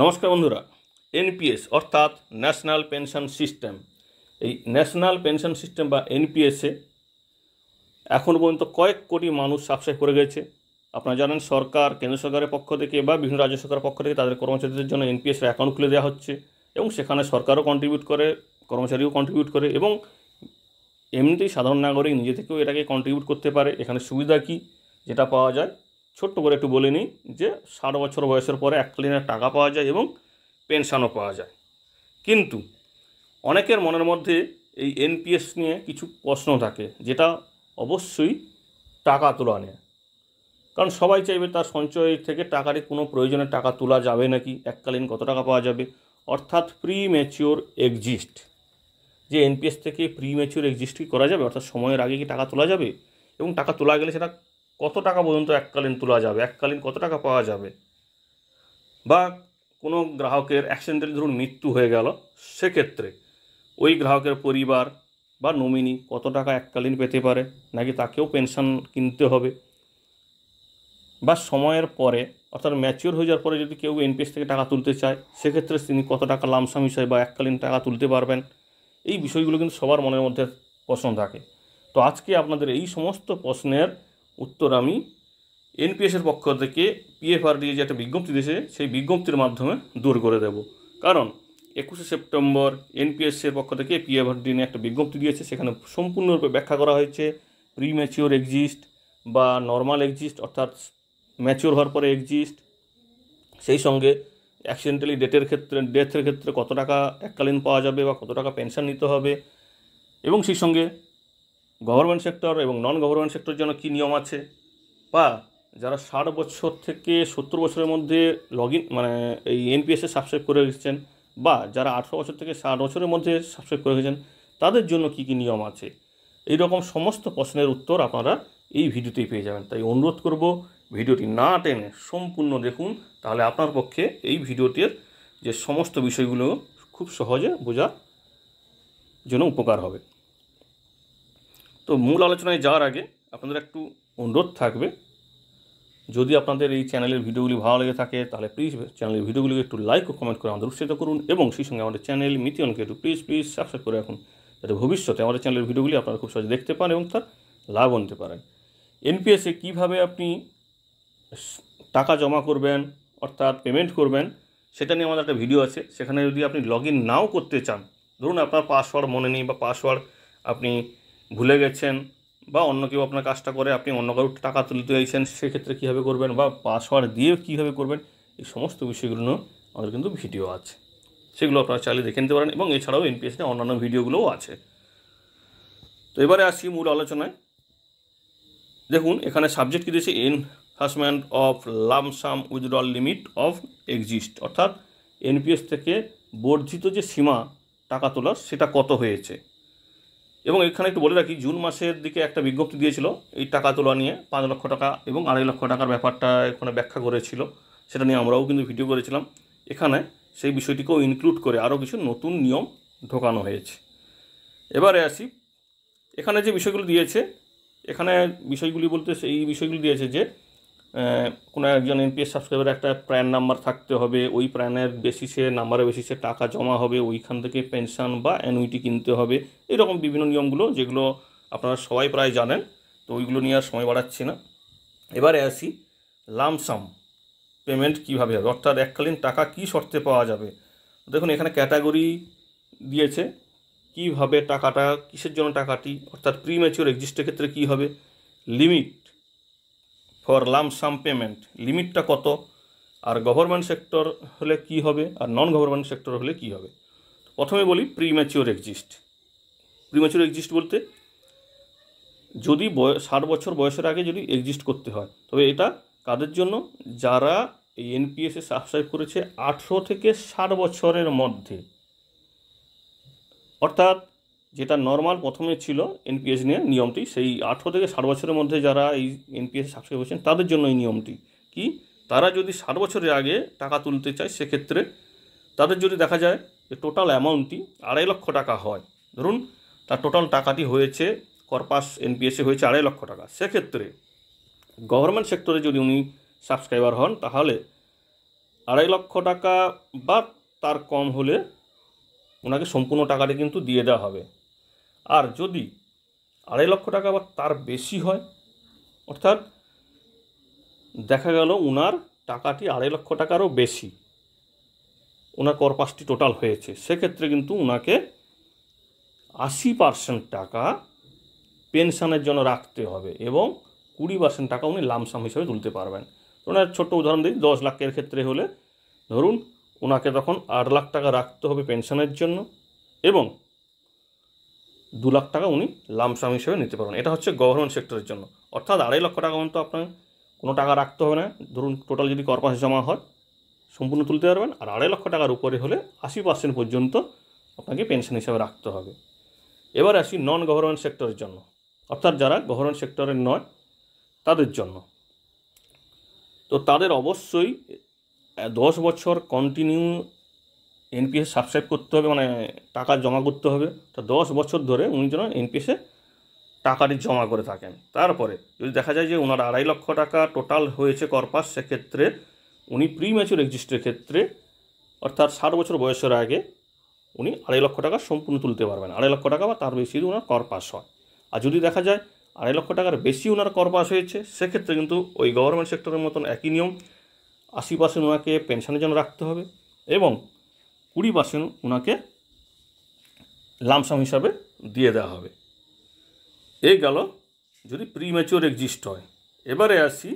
নমস্কার বন্ধুরা এনপিএস অর্থাৎ ন্যাশনাল পেনশন সিস্টেম এই ন্যাশনাল পেনশন সিস্টেম বা এনপিএসে এখন পর্যন্ত কয়েক কোটি মানুষ সাবস্ক্রাইব করে গেছে আপনারা জানেন সরকার কেন্দ্র সরকারের পক্ষ থেকে বা বিভিন্ন রাজ্য সরকারের পক্ষ থেকে তাদের কর্মচারীদের জন্য এনপিএসের অ্যাকাউন্ট খুলে দেওয়া হচ্ছে এবং সেখানে সরকারও কন্ট্রিবিউট করে কর্মচারীও কন্ট্রিবিউট করে এবং এমনিতেই সাধারণ নাগরিক নিজে থেকেও এটাকে কন্ট্রিবিউট করতে পারে এখানে সুবিধা কী যেটা পাওয়া যায় ছোট্ট করে একটু বলে নিই যে ষাট বছর বয়সের পরে এককালীন টাকা পাওয়া যায় এবং পেনশনও পাওয়া যায় কিন্তু অনেকের মনের মধ্যে এই এনপিএস নিয়ে কিছু প্রশ্ন থাকে যেটা অবশ্যই টাকা তোলা নেয় কারণ সবাই চাইবে তার সঞ্চয় থেকে টাকারই কোনো প্রয়োজনে টাকা তোলা যাবে নাকি এককালীন কত টাকা পাওয়া যাবে অর্থাৎ প্রি ম্যাচিওর এক্সিস্ট যে এনপিএস থেকে প্রি ম্যাচিওর এক্সিস্ট কি করা যাবে অর্থাৎ সময়ের আগে কি টাকা তোলা যাবে এবং টাকা তোলা গেলে সেটা কত টাকা পর্যন্ত এককালীন তোলা যাবে এককালীন কত টাকা পাওয়া যাবে বা কোনো গ্রাহকের অ্যাক্সিডেন্টালি ধরুন মৃত্যু হয়ে গেল সেক্ষেত্রে ওই গ্রাহকের পরিবার বা নমিনি কত টাকা এককালীন পেতে পারে নাকি তাকেও পেনশন কিনতে হবে বা সময়ের পরে অর্থাৎ ম্যাচিওর হয়ে যাওয়ার পরে যদি কেউ এনপিএস থেকে টাকা তুলতে চায় সেক্ষেত্রে তিনি কত টাকা লামসাম হিসাবে বা এককালীন টাকা তুলতে পারবেন এই বিষয়গুলো কিন্তু সবার মনের মধ্যে প্রশ্ন থাকে তো আজকে আপনাদের এই সমস্ত প্রশ্নের উত্তর আমি এনপিএসের পক্ষ থেকে পিএফআরডি যে একটা বিজ্ঞপ্তি দিয়েছে সেই বিজ্ঞপ্তির মাধ্যমে দূর করে দেব কারণ একুশে সেপ্টেম্বর এনপিএসের পক্ষ থেকে পিএফআরডি নিয়ে একটা বিজ্ঞপ্তি দিয়েছে সেখানে সম্পূর্ণরূপে ব্যাখ্যা করা হয়েছে প্রিম্যাচিওর এক্সিস্ট বা নর্মাল এক্সিস্ট অর্থাৎ ম্যাচিওর হওয়ার পরে এক্সিস্ট সেই সঙ্গে অ্যাক্সিডেন্টালি ডেটের ক্ষেত্রে ডেথের ক্ষেত্রে কত টাকা এককালীন পাওয়া যাবে বা কত টাকা পেনশন নিতে হবে এবং সেই সঙ্গে গভর্নমেন্ট সেক্টর এবং নন গভর্নমেন্ট সেক্টরের জন্য কী নিয়ম আছে বা যারা ষাট বছর থেকে সত্তর বছরের মধ্যে লগ ইন মানে এই এনপিএসে সাবস্ক্রাইব করে রেখেছেন বা যারা আঠেরো বছর থেকে ষাট বছরের মধ্যে সাবস্ক্রাইব করে রেখেছেন তাদের জন্য কী কী নিয়ম আছে এই রকম সমস্ত প্রশ্নের উত্তর আপনারা এই ভিডিওতেই পেয়ে যাবেন তাই অনুরোধ করব ভিডিওটি না টেনে সম্পূর্ণ দেখুন তাহলে আপনার পক্ষে এই ভিডিওটির যে সমস্ত বিষয়গুলো খুব সহজে বোঝার জন্য উপকার হবে তো মূল আলোচনায় যাওয়ার আগে আপনাদের একটু অনুরোধ থাকবে যদি আপনাদের এই চ্যানেলের ভিডিওগুলি ভালো লেগে থাকে তাহলে প্লিজ চ্যানেলের ভিডিওগুলিকে একটু লাইক ও কমেন্ট করে আমাদের উৎসাহিত করুন এবং সেই সঙ্গে আমাদের চ্যানেল মিতিয়নকে একটু প্লিজ প্লিজ সাবস্ক্রাইব করে রাখুন যাতে ভবিষ্যতে আমাদের চ্যানেলের ভিডিওগুলি আপনারা খুব সহজে দেখতে পান এবং তার লাভ আনতে পারেন এনপিএসে কীভাবে আপনি টাকা জমা করবেন অর্থাৎ পেমেন্ট করবেন সেটা নিয়ে আমাদের একটা ভিডিও আছে সেখানে যদি আপনি লগ ইন নাও করতে চান ধরুন আপনার পাসওয়ার্ড মনে নেই বা পাসওয়ার্ড আপনি ভুলে গেছেন বা অন্য কেউ আপনার কাজটা করে আপনি অন্য কারোর টাকা তুলতে চাইছেন সেক্ষেত্রে কীভাবে করবেন বা পাসওয়ার্ড দিয়ে কীভাবে করবেন এই সমস্ত বিষয়গুলো আমাদের কিন্তু ভিডিও আছে সেগুলো আপনারা চাইলে দেখে নিতে পারেন এবং এছাড়াও এনপিএস নিয়ে অন্যান্য ভিডিওগুলোও আছে তো এবারে আসি মূল আলোচনায় দেখুন এখানে সাবজেক্ট কী দিয়েছে enhancement of lump sum withdrawal limit of exist অর্থাৎ এনপিএস থেকে বর্ধিত যে সীমা টাকা তোলার সেটা কত হয়েছে এবং এখানে একটু বলে রাখি জুন মাসের দিকে একটা বিজ্ঞপ্তি দিয়েছিল এই টাকা তোলা নিয়ে পাঁচ লক্ষ টাকা এবং আড়াই লক্ষ টাকার ব্যাপারটা এখানে ব্যাখ্যা করেছিল সেটা নিয়ে আমরাও কিন্তু ভিডিও করেছিলাম এখানে সেই বিষয়টিকেও ইনক্লুড করে আরও কিছু নতুন নিয়ম ঢোকানো হয়েছে এবারে আসি এখানে যে বিষয়গুলো দিয়েছে এখানে বিষয়গুলি বলতে সেই বিষয়গুলি দিয়েছে যে কোনো একজন এনপিএস সাবস্ক্রাইবার একটা প্র্যান নাম্বার থাকতে হবে ওই প্রাণের বেসিসে নাম্বারের বেসিসে টাকা জমা হবে ওইখান থেকে পেনশন বা অ্যানুইটি কিনতে হবে এরকম বিভিন্ন নিয়মগুলো যেগুলো আপনারা সবাই প্রায় জানেন তো ওইগুলো নিয়ে আর সময় বাড়াচ্ছি না এবারে আসি লামসাম পেমেন্ট কীভাবে হবে অর্থাৎ এককালীন টাকা কি শর্তে পাওয়া যাবে দেখুন এখানে ক্যাটাগরি দিয়েছে কিভাবে টাকাটা কিসের জন্য টাকাটি অর্থাৎ প্রিম্যাচিওর এক্সিস্টের ক্ষেত্রে কী হবে লিমিট ফর লামসাম পেমেন্ট লিমিটটা কত আর গভর্নমেন্ট সেক্টর হলে কি হবে আর নন গভর্নমেন্ট সেক্টর হলে কি হবে প্রথমে বলি প্রিম্যাচিওর এক্সিস্ট প্রিম্যাচিওর এক্সিস্ট বলতে যদি বয়স ষাট বছর বয়সের আগে যদি এক্সিস্ট করতে হয় তবে এটা কাদের জন্য যারা এই এনপিএসে সাবস্ক্রাইব করেছে আঠেরো থেকে ষাট বছরের মধ্যে অর্থাৎ যেটা নর্মাল প্রথমে ছিল এনপিএস নিয়ে নিয়মটি সেই আঠেরো থেকে ষাট বছরের মধ্যে যারা এই এনপিএস সাবস্ক্রাইব করছেন তাদের জন্য এই নিয়মটি কি তারা যদি ষাট বছরের আগে টাকা তুলতে চায় সেক্ষেত্রে তাদের যদি দেখা যায় যে টোটাল অ্যামাউন্টটি আড়াই লক্ষ টাকা হয় ধরুন তার টোটাল টাকাটি হয়েছে কর্পাস এনপিএসে হয়েছে আড়াই লক্ষ টাকা সেক্ষেত্রে গভর্নমেন্ট সেক্টরে যদি উনি সাবস্ক্রাইবার হন তাহলে আড়াই লক্ষ টাকা বা তার কম হলে ওনাকে সম্পূর্ণ টাকাটি কিন্তু দিয়ে দেওয়া হবে আর যদি আড়াই লক্ষ টাকা বা তার বেশি হয় অর্থাৎ দেখা গেল ওনার টাকাটি আড়াই লক্ষ টাকারও বেশি ওনার কর পাঁচটি টোটাল হয়েছে সেক্ষেত্রে কিন্তু ওনাকে আশি পার্সেন্ট টাকা পেনশনের জন্য রাখতে হবে এবং কুড়ি পার্সেন্ট টাকা উনি লামসাম হিসেবে তুলতে পারবেন ওনার ছোট্ট উদাহরণ দিই দশ লাখের ক্ষেত্রে হলে ধরুন ওনাকে তখন আট লাখ টাকা রাখতে হবে পেনশনের জন্য এবং দু লাখ টাকা উনি লামসাম হিসেবে নিতে পারবেন এটা হচ্ছে গভর্নমেন্ট সেক্টরের জন্য অর্থাৎ আড়াই লক্ষ টাকা পর্যন্ত আপনার কোনো টাকা রাখতে হবে না ধরুন টোটাল যদি কর্পাস জমা হয় সম্পূর্ণ তুলতে পারবেন আর আড়াই লক্ষ টাকার উপরে হলে আশি পার্সেন্ট পর্যন্ত আপনাকে পেনশন হিসাবে রাখতে হবে এবার আসি নন গভর্নমেন্ট সেক্টরের জন্য অর্থাৎ যারা গভর্নমেন্ট সেক্টরের নয় তাদের জন্য তো তাদের অবশ্যই দশ বছর কন্টিনিউ এনপিএস সাবস্ক্রাইব করতে হবে মানে টাকা জমা করতে হবে তো দশ বছর ধরে উনি যেন এনপিএসে টাকাটি জমা করে থাকেন তারপরে যদি দেখা যায় যে ওনার আড়াই লক্ষ টাকা টোটাল হয়েছে কর্পাস সেক্ষেত্রে উনি প্রি ম্যাচুর এক্সিস্টের ক্ষেত্রে অর্থাৎ ষাট বছর বয়সের আগে উনি আড়াই লক্ষ টাকা সম্পূর্ণ তুলতে পারবেন আড়াই লক্ষ টাকা বা তার বেশি ওনার করপাস হয় আর যদি দেখা যায় আড়াই লক্ষ টাকার বেশি ওনার করপাস হয়েছে সেক্ষেত্রে কিন্তু ওই গভর্নমেন্ট সেক্টরের মতন একই নিয়ম আশি পার্সেন্ট ওনাকে পেনশনের জন্য রাখতে হবে এবং কুড়ি পার্সেন্ট ওনাকে লামসাম হিসাবে দিয়ে দেওয়া হবে এ গেল যদি প্রিম্যাচিওর এক্সিস্ট হয় এবারে আসি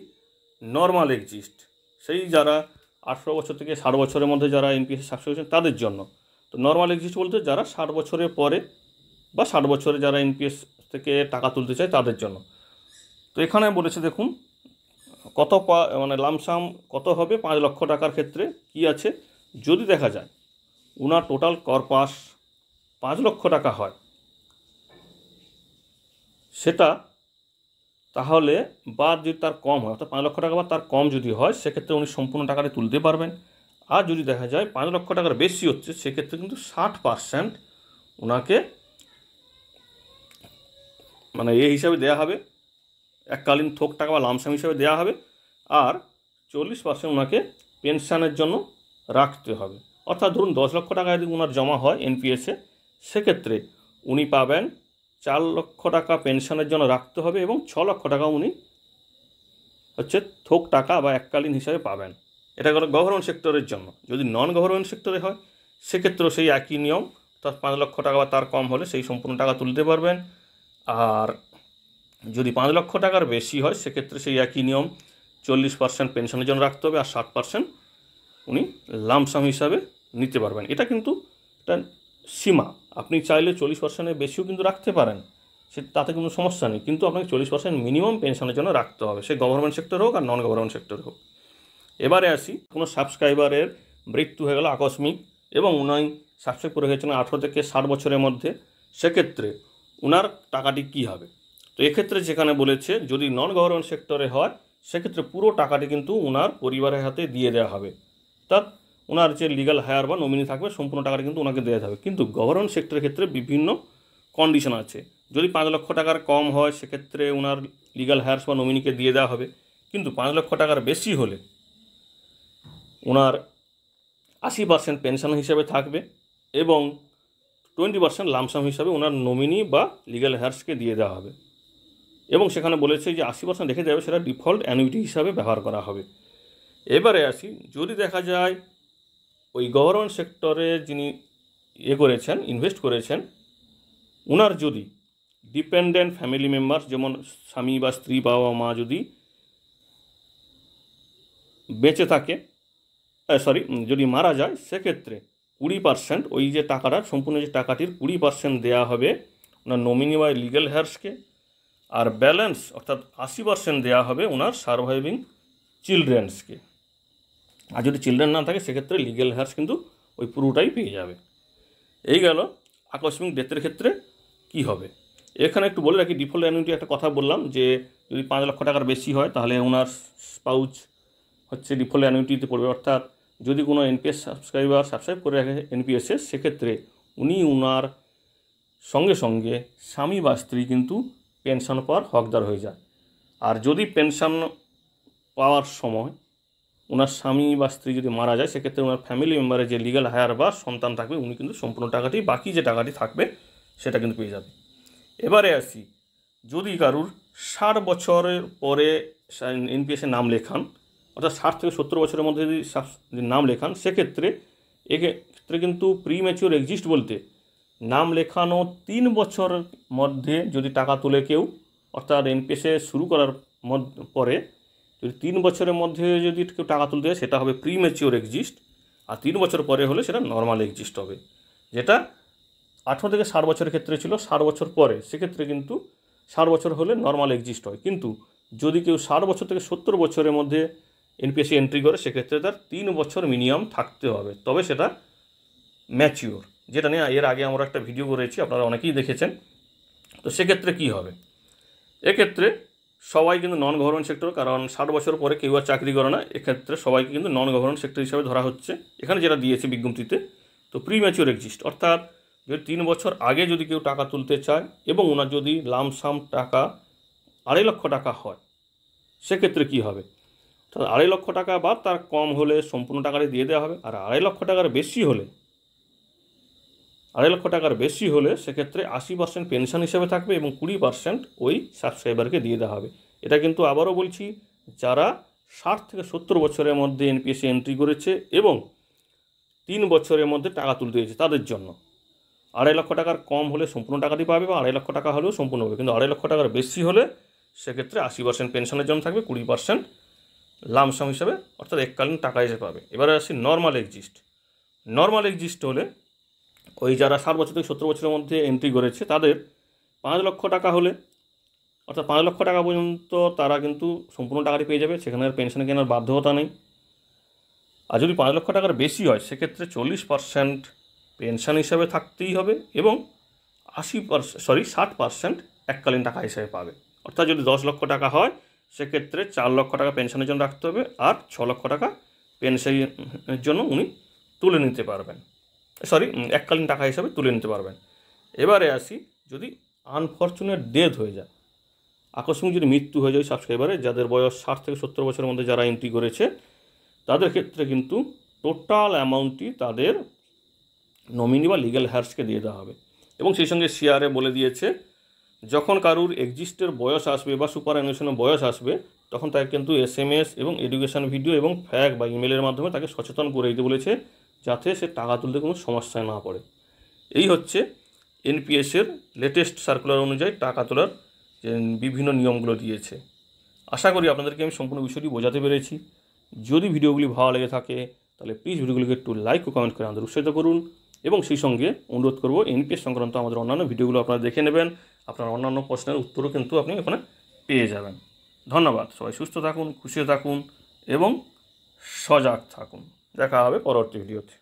নর্মাল এক্সিস্ট সেই যারা আঠেরো বছর থেকে ষাট বছরের মধ্যে যারা এমপিএস সাকসেস হয়েছেন তাদের জন্য তো নর্মাল এক্সিস্ট বলতে যারা ষাট বছরের পরে বা ষাট বছরে যারা এমপিএস থেকে টাকা তুলতে চায় তাদের জন্য তো এখানে বলেছে দেখুন কত মানে লামসাম কত হবে পাঁচ লক্ষ টাকার ক্ষেত্রে কি আছে যদি দেখা যায় ওনার টোটাল কর পাস পাঁচ লক্ষ টাকা হয় সেটা তাহলে বা যদি তার কম হয় অর্থাৎ পাঁচ লক্ষ টাকা বা তার কম যদি হয় সেক্ষেত্রে উনি সম্পূর্ণ টাকাটি তুলতে পারবেন আর যদি দেখা যায় পাঁচ লক্ষ টাকার বেশি হচ্ছে সেক্ষেত্রে কিন্তু ষাট পার্সেন্ট ওনাকে মানে এ হিসাবে দেওয়া হবে এককালীন থোক টাকা বা লামসাম হিসাবে দেওয়া হবে আর চল্লিশ পার্সেন্ট ওনাকে পেনশানের জন্য রাখতে হবে অর্থাৎ ধরুন দশ লক্ষ টাকা যদি ওনার জমা হয় এনপিএসে সেক্ষেত্রে উনি পাবেন চার লক্ষ টাকা পেনশনের জন্য রাখতে হবে এবং ছ লক্ষ টাকা উনি হচ্ছে থোক টাকা বা এককালীন হিসাবে পাবেন এটা গেল গভর্নমেন্ট সেক্টরের জন্য যদি নন গভর্নমেন্ট সেক্টরে হয় সেক্ষেত্রেও সেই একই নিয়ম তার পাঁচ লক্ষ টাকা বা তার কম হলে সেই সম্পূর্ণ টাকা তুলতে পারবেন আর যদি পাঁচ লক্ষ টাকার বেশি হয় সেক্ষেত্রে সেই একই নিয়ম চল্লিশ পার্সেন্ট পেনশনের জন্য রাখতে হবে আর ষাট পার্সেন্ট উনি লামসাম হিসাবে নিতে পারবেন এটা কিন্তু একটা সীমা আপনি চাইলে চল্লিশ পার্সেন্টের বেশিও কিন্তু রাখতে পারেন সে তাতে কোনো সমস্যা নেই কিন্তু আপনাকে চল্লিশ পার্সেন্ট মিনিমাম পেনশনের জন্য রাখতে হবে সে গভর্নমেন্ট সেক্টর হোক আর নন গভর্নমেন্ট সেক্টর হোক এবারে আসি কোনো সাবস্ক্রাইবারের মৃত্যু হয়ে গেল আকস্মিক এবং উনি সাবস্ক্রাইব করে গেছেন আঠেরো থেকে ষাট বছরের মধ্যে সেক্ষেত্রে ওনার টাকাটি কি হবে তো এক্ষেত্রে যেখানে বলেছে যদি নন গভর্নমেন্ট সেক্টরে হয় সেক্ষেত্রে পুরো টাকাটি কিন্তু ওনার পরিবারের হাতে দিয়ে দেওয়া হবে তা ওনার যে লিগাল হায়ার বা নমিনি থাকবে সম্পূর্ণ টাকাটা কিন্তু ওনাকে দেওয়া যাবে কিন্তু গভর্নমেন্ট সেক্টরের ক্ষেত্রে বিভিন্ন কন্ডিশন আছে যদি পাঁচ লক্ষ টাকার কম হয় সেক্ষেত্রে ওনার লিগাল হায়ার্স বা নমিনিকে দিয়ে দেওয়া হবে কিন্তু পাঁচ লক্ষ টাকার বেশি হলে ওনার আশি পার্সেন্ট পেনশন হিসেবে থাকবে এবং টোয়েন্টি পার্সেন্ট লামসাম হিসাবে ওনার নমিনি বা লিগাল হেয়ার্সকে দিয়ে দেওয়া হবে এবং সেখানে বলেছে যে আশি পার্সেন্ট রেখে যাবে সেটা ডিফল্ট অ্যানুইটি হিসাবে ব্যবহার করা হবে এবারে আসি যদি দেখা যায় ওই গভর্নমেন্ট সেক্টরে যিনি এ করেছেন ইনভেস্ট করেছেন ওনার যদি ডিপেন্ডেন্ট ফ্যামিলি মেম্বার যেমন স্বামী বা স্ত্রী বাবা মা যদি বেঁচে থাকে সরি যদি মারা যায় সেক্ষেত্রে কুড়ি পার্সেন্ট ওই যে টাকাটা সম্পূর্ণ যে টাকাটির কুড়ি পার্সেন্ট দেওয়া হবে ওনার নমিনি বা লিগ্যাল হেয়ার্সকে আর ব্যালেন্স অর্থাৎ আশি পার্সেন্ট দেওয়া হবে ওনার সার্ভাইভিং চিলড্রেন্সকে আর যদি চিলড্রেন না থাকে সেক্ষেত্রে লিগেল হেয়ার্স কিন্তু ওই পুরোটাই পেয়ে যাবে এই গেল আকস্মিক ডেথের ক্ষেত্রে কি হবে এখানে একটু বলে রাখি ডিফল্ট অ্যানুইটি একটা কথা বললাম যে যদি পাঁচ লক্ষ টাকার বেশি হয় তাহলে ওনার স্পাউচ হচ্ছে ডিফল্ট অ্যানুইটিতে পড়বে অর্থাৎ যদি কোনো এনপিএস সাবস্ক্রাইবার সাবস্ক্রাইব করে রাখে এনপিএসে সেক্ষেত্রে উনি ওনার সঙ্গে সঙ্গে স্বামী বা স্ত্রী কিন্তু পেনশন পাওয়ার হকদার হয়ে যায় আর যদি পেনশন পাওয়ার সময় ওনার স্বামী বা স্ত্রী যদি মারা যায় সেক্ষেত্রে ওনার ফ্যামিলি মেম্বারের যে লিগাল হায়ার বা সন্তান থাকবে উনি কিন্তু সম্পূর্ণ টাকাটি বাকি যে টাকাটি থাকবে সেটা কিন্তু পেয়ে যাবে এবারে আসি যদি কারুর ষাট বছরের পরে এনপিএসে নাম লেখান অর্থাৎ ষাট থেকে সত্তর বছরের মধ্যে যদি নাম লেখান সেক্ষেত্রে এক্ষেত্রে কিন্তু প্রি ম্যাচিওর এক্সিস্ট বলতে নাম লেখানো তিন বছর মধ্যে যদি টাকা তুলে কেউ অর্থাৎ এনপিএসে শুরু করার পরে যদি তিন বছরের মধ্যে যদি কেউ টাকা তুলতে হয় সেটা হবে প্রি ম্যাচিওর এক্সিস্ট আর তিন বছর পরে হলে সেটা নর্মাল এক্সিস্ট হবে যেটা আঠেরো থেকে ষাট বছরের ক্ষেত্রে ছিল ষাট বছর পরে সেক্ষেত্রে কিন্তু ষাট বছর হলে নর্মাল এক্সিস্ট হয় কিন্তু যদি কেউ ষাট বছর থেকে সত্তর বছরের মধ্যে এনপিএসি এন্ট্রি করে সেক্ষেত্রে তার তিন বছর মিনিমাম থাকতে হবে তবে সেটা ম্যাচিওর যেটা নিয়ে এর আগে আমরা একটা ভিডিও করেছি আপনারা অনেকেই দেখেছেন তো সেক্ষেত্রে কী হবে এক্ষেত্রে সবাই কিন্তু নন গভর্নমেন্ট সেক্টর কারণ ষাট বছর পরে কেউ আর চাকরি করে না এক্ষেত্রে সবাইকে কিন্তু নন গভর্নমেন্ট সেক্টর হিসাবে ধরা হচ্ছে এখানে যেটা দিয়েছে বিজ্ঞপ্তিতে তো প্রি ম্যাচিওর এক্সিস্ট অর্থাৎ যদি তিন বছর আগে যদি কেউ টাকা তুলতে চায় এবং ওনার যদি লামসাম টাকা আড়াই লক্ষ টাকা হয় সেক্ষেত্রে কি হবে অর্থাৎ আড়াই লক্ষ টাকা বা তার কম হলে সম্পূর্ণ টাকাটি দিয়ে দেওয়া হবে আর আড়াই লক্ষ টাকার বেশি হলে আড়াই লক্ষ টাকার বেশি হলে সেক্ষেত্রে আশি পার্সেন্ট পেনশন হিসেবে থাকবে এবং কুড়ি পার্সেন্ট ওই সাবস্ক্রাইবারকে দিয়ে দেওয়া হবে এটা কিন্তু আবারও বলছি যারা ষাট থেকে সত্তর বছরের মধ্যে এনপিএসে এন্ট্রি করেছে এবং তিন বছরের মধ্যে টাকা তুলতে হয়েছে তাদের জন্য আড়াই লক্ষ টাকার কম হলে সম্পূর্ণ টাকা দিয়ে পাবে বা আড়াই লক্ষ টাকা হলেও সম্পূর্ণ হবে কিন্তু আড়াই লক্ষ টাকার বেশি হলে সেক্ষেত্রে আশি পার্সেন্ট পেনশনের জন্য থাকবে কুড়ি পার্সেন্ট লামসাম হিসাবে অর্থাৎ এককালীন টাকা হিসেবে পাবে এবারে আসি নর্মাল এক্সিস্ট নর্মাল এক্সিস্ট হলে ওই যারা ষাট বছর থেকে সত্তর বছরের মধ্যে এন্ট্রি করেছে তাদের পাঁচ লক্ষ টাকা হলে অর্থাৎ পাঁচ লক্ষ টাকা পর্যন্ত তারা কিন্তু সম্পূর্ণ টাকাটি পেয়ে যাবে সেখানে পেনশন কেনার বাধ্যতা নেই আর যদি পাঁচ লক্ষ টাকার বেশি হয় সেক্ষেত্রে চল্লিশ পার্সেন্ট পেনশন হিসাবে থাকতেই হবে এবং আশি পার্সেন্ট সরি ষাট পার্সেন্ট এককালীন টাকা হিসেবে পাবে অর্থাৎ যদি দশ লক্ষ টাকা হয় সেক্ষেত্রে চার লক্ষ টাকা পেনশনের জন্য রাখতে হবে আর ছ লক্ষ টাকা পেনশনের জন্য উনি তুলে নিতে পারবেন সরি এককালীন টাকা হিসাবে তুলে নিতে পারবেন এবারে আসি যদি আনফর্চুনেট ডেথ হয়ে যায় আকস্মিক যদি মৃত্যু হয়ে যায় সাবস্ক্রাইবারে যাদের বয়স ষাট থেকে সত্তর বছরের মধ্যে যারা এন্ট্রি করেছে তাদের ক্ষেত্রে কিন্তু টোটাল অ্যামাউন্টটি তাদের নমিনি বা লিগ্যাল হ্যার্সকে দিয়ে দেওয়া হবে এবং সেই সঙ্গে শেয়ারে বলে দিয়েছে যখন কারুর এক্সিস্টের বয়স আসবে বা সুপার অ্যানুয়েশনের বয়স আসবে তখন তাকে কিন্তু এস এম এস এবং এডুকেশান ভিডিও এবং ফ্যাক বা ইমেলের মাধ্যমে তাকে সচেতন করে দিতে বলেছে যাতে সে টাকা তুলতে কোনো সমস্যায় না পড়ে এই হচ্ছে এনপিএসের লেটেস্ট সার্কুলার অনুযায়ী টাকা তোলার যে বিভিন্ন নিয়মগুলো দিয়েছে আশা করি আপনাদেরকে আমি সম্পূর্ণ বিষয়টি বোঝাতে পেরেছি যদি ভিডিওগুলি ভালো লেগে থাকে তাহলে প্লিজ ভিডিওগুলিকে একটু লাইক ও কমেন্ট করে আমাদের উৎসাহিত করুন এবং সেই সঙ্গে অনুরোধ করব এনপিএস সংক্রান্ত আমাদের অন্যান্য ভিডিওগুলো আপনারা দেখে নেবেন আপনার অন্যান্য প্রশ্নের উত্তরও কিন্তু আপনি ওখানে পেয়ে যাবেন ধন্যবাদ সবাই সুস্থ থাকুন খুশি থাকুন এবং সজাগ থাকুন দেখা হবে পরবর্তী ভিডিওতে